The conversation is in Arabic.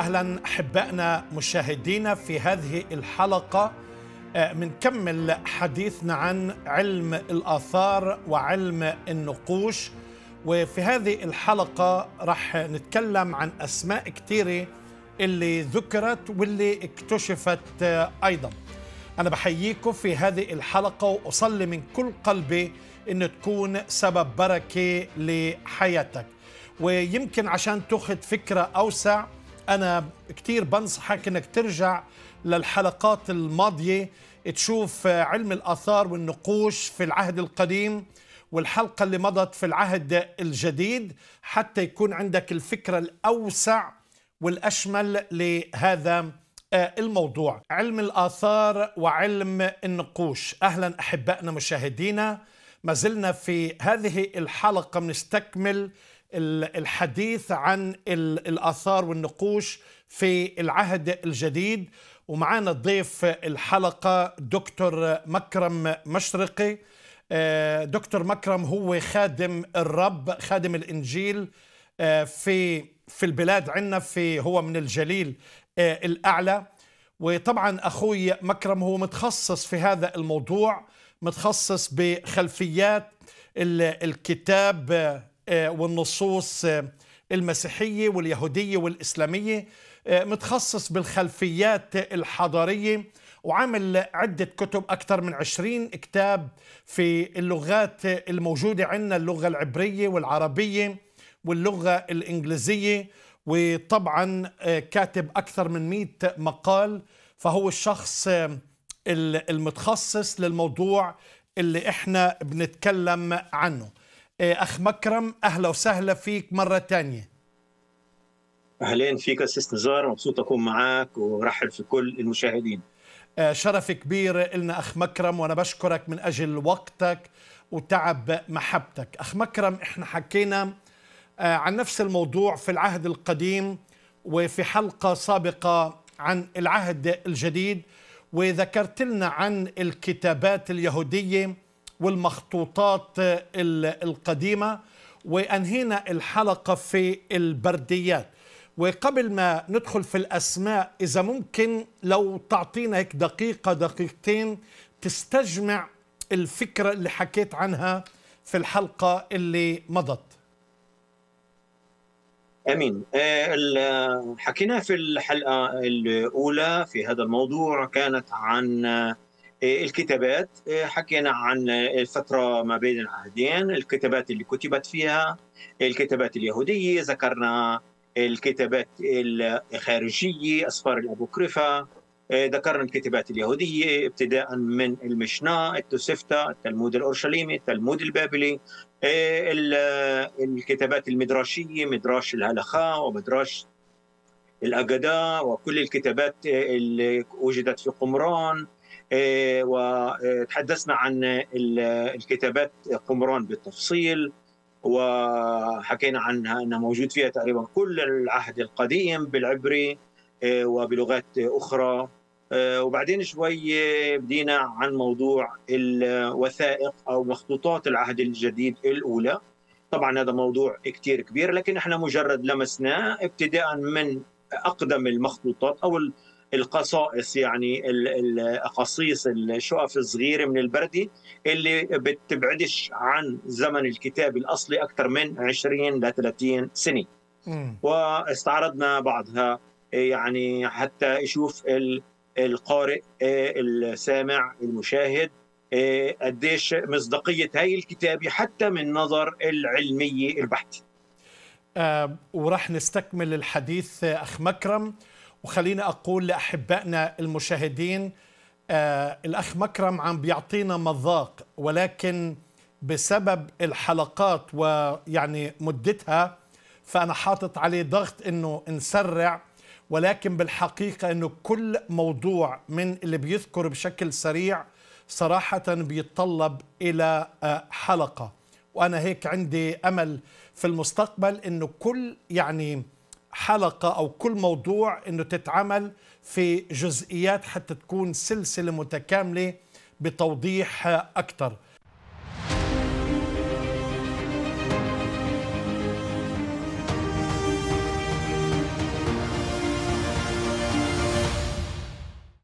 اهلا احبائنا مشاهدينا في هذه الحلقه بنكمل آه، حديثنا عن علم الاثار وعلم النقوش وفي هذه الحلقه راح نتكلم عن اسماء كثيره اللي ذكرت واللي اكتشفت آه، ايضا انا بحييكم في هذه الحلقه واصلي من كل قلبي ان تكون سبب بركه لحياتك ويمكن عشان تاخذ فكره اوسع انا كثير بنصحك انك ترجع للحلقات الماضيه تشوف علم الاثار والنقوش في العهد القديم والحلقه اللي مضت في العهد الجديد حتى يكون عندك الفكره الاوسع والاشمل لهذا آه، الموضوع علم الآثار وعلم النقوش أهلا أحبائنا مشاهدينا ما زلنا في هذه الحلقة بنستكمل الحديث عن الآثار والنقوش في العهد الجديد ومعانا ضيف الحلقة دكتور مكرم مشرقي آه، دكتور مكرم هو خادم الرب خادم الإنجيل آه، في في البلاد عندنا في هو من الجليل آه، الأعلى وطبعا أخوي مكرم هو متخصص في هذا الموضوع متخصص بخلفيات الكتاب آه، والنصوص آه، المسيحية واليهودية والإسلامية آه، متخصص بالخلفيات الحضارية وعمل عدة كتب أكثر من عشرين كتاب في اللغات الموجودة عندنا اللغة العبرية والعربية واللغة الإنجليزية وطبعا كاتب أكثر من مئة مقال فهو الشخص المتخصص للموضوع اللي احنا بنتكلم عنه إيه، اخ مكرم اهلا وسهلا فيك مره ثانيه اهلين فيك استاذ نزار مبسوط اكون معك ورحب في كل المشاهدين إيه، شرف كبير لنا اخ مكرم وانا بشكرك من اجل وقتك وتعب محبتك اخ مكرم احنا حكينا إيه، عن نفس الموضوع في العهد القديم وفي حلقه سابقه عن العهد الجديد وذكرت لنا عن الكتابات اليهوديه والمخطوطات القديمة وأنهينا الحلقة في البرديات وقبل ما ندخل في الأسماء إذا ممكن لو تعطينا هيك دقيقة دقيقتين تستجمع الفكرة اللي حكيت عنها في الحلقة اللي مضت امين آه، حكينا في الحلقه الاولى في هذا الموضوع كانت عن الكتابات آه، حكينا عن الفترة ما بين العهدين الكتابات اللي كتبت فيها الكتابات اليهودية ذكرنا الكتابات الخارجية أسفار الأبوكريفة آه، ذكرنا الكتابات اليهودية ابتداء من المشناة التوسفتا التلمود الأورشليمي التلمود البابلي آه، الكتابات المدراشية مدراش الهلخاء ومدراش الأجداء وكل الكتابات اللي وجدت في قمران إيه، وتحدثنا عن الكتابات قمران بالتفصيل وحكينا عنها أنها موجود فيها تقريبا كل العهد القديم بالعبري إيه، وبلغات أخرى إيه، وبعدين شوي بدينا عن موضوع الوثائق أو مخطوطات العهد الجديد الأولى طبعا هذا موضوع كتير كبير لكن احنا مجرد لمسناه ابتداء من أقدم المخطوطات أو القصائص يعني الاقاصيص الشقف الصغيره من البردي اللي بتبعدش عن زمن الكتاب الاصلي اكثر من 20 ل 30 سنه واستعرضنا بعضها يعني حتى يشوف القارئ السامع المشاهد قديش مصداقيه هاي الكتابه حتى من نظر العلمي البحث أه ورح نستكمل الحديث آه، اخ مكرم وخليني أقول لأحبائنا المشاهدين آه الأخ مكرم عم بيعطينا مذاق ولكن بسبب الحلقات ويعني مدتها فأنا حاطط عليه ضغط أنه نسرع ولكن بالحقيقة أنه كل موضوع من اللي بيذكر بشكل سريع صراحة بيتطلب إلى آه، حلقة وأنا هيك عندي أمل في المستقبل أنه كل يعني حلقة أو كل موضوع أنه تتعمل في جزئيات حتى تكون سلسلة متكاملة بتوضيح أكثر